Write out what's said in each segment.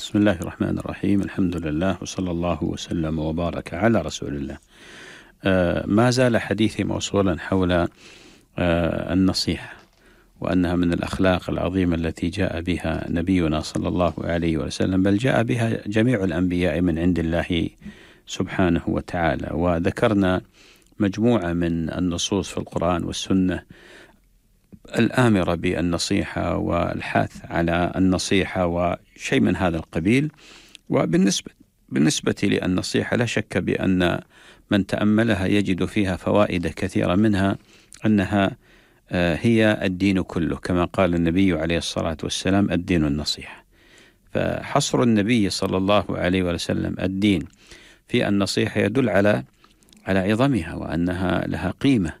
بسم الله الرحمن الرحيم الحمد لله وصلى الله وسلم وبارك على رسول الله آه ما زال حديثي موصولا حول آه النصيحة وأنها من الأخلاق العظيمة التي جاء بها نبينا صلى الله عليه وسلم بل جاء بها جميع الأنبياء من عند الله سبحانه وتعالى وذكرنا مجموعة من النصوص في القرآن والسنة الآمرة بالنصيحة والحث على النصيحة وشيء من هذا القبيل وبالنسبة بالنسبة للنصيحة لا شك بأن من تأملها يجد فيها فوائد كثيرة منها أنها آه، هي الدين كله كما قال النبي عليه الصلاة والسلام الدين النصيحة فحصر النبي صلى الله عليه وسلم الدين في النصيحة يدل على على عظمها وأنها لها قيمة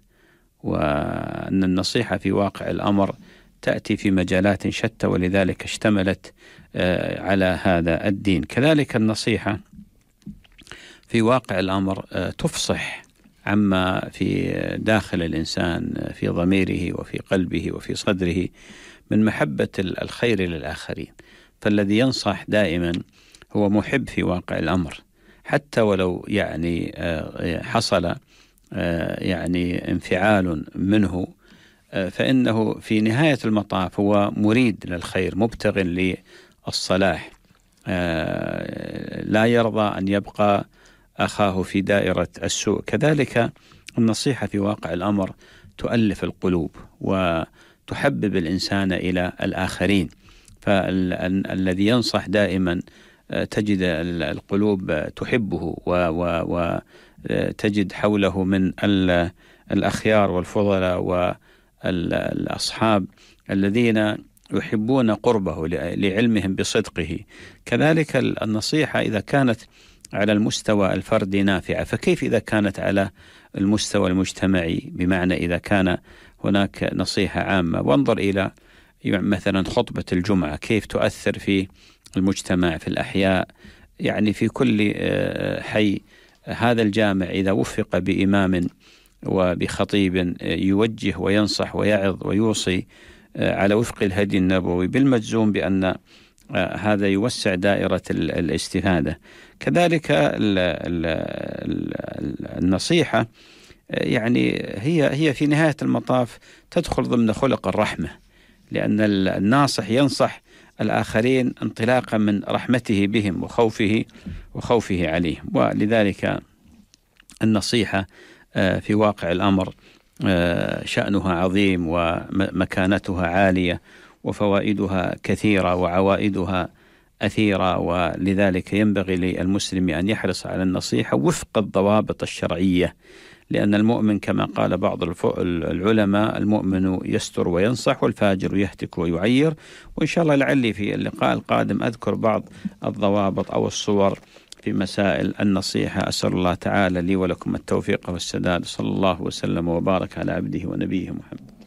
وأن النصيحة في واقع الأمر تأتي في مجالات شتى ولذلك اشتملت آه، على هذا الدين كذلك النصيحة في واقع الأمر آه، تفصح عما في داخل الإنسان آه، في ضميره وفي قلبه وفي صدره من محبة الخير للآخرين فالذي ينصح دائما هو محب في واقع الأمر حتى ولو يعني حصل آه، يعني انفعال منه آه، فإنه في نهاية المطاف هو مريد للخير مبتغ للصلاح آه، لا يرضى أن يبقى أخاه في دائرة السوء كذلك النصيحة في واقع الأمر تؤلف القلوب وتحبب الإنسان إلى الآخرين فالذي ينصح دائما تجد القلوب تحبه و, و, و تجد حوله من الأخيار والفضلاء والأصحاب الذين يحبون قربه لعلمهم بصدقه كذلك النصيحة إذا كانت على المستوى الفردي نافعة فكيف إذا كانت على المستوى المجتمعي بمعنى إذا كان هناك نصيحة عامة وانظر إلى مثلا خطبة الجمعة كيف تؤثر في المجتمع في الأحياء يعني في كل آه، حي هذا الجامع إذا وفق بإمام وبخطيب يوجه وينصح ويعظ ويوصي آه، على وفق الهدي النبوي بالمجزوم بأن آه، هذا يوسع دائرة الاستفادة كذلك النصيحة آه، يعني هي هي في نهاية المطاف تدخل ضمن خلق الرحمة لأن الناصح ينصح الآخرين انطلاقا من رحمته بهم وخوفه وخوفه عليهم ولذلك النصيحة آه، في واقع الأمر آه، شأنها عظيم ومكانتها عالية وفوائدها كثيرة وعوائدها أثيرة ولذلك ينبغي للمسلم أن يحرص على النصيحة وفق الضوابط الشرعية لأن المؤمن كما قال بعض العلماء المؤمن يستر وينصح والفاجر يهتك ويعير وإن شاء الله لعلي في اللقاء القادم أذكر بعض الضوابط أو الصور في مسائل النصيحة أسأل الله تعالى لي ولكم التوفيق والسداد صلى الله وسلم وبارك على عبده ونبيه محمد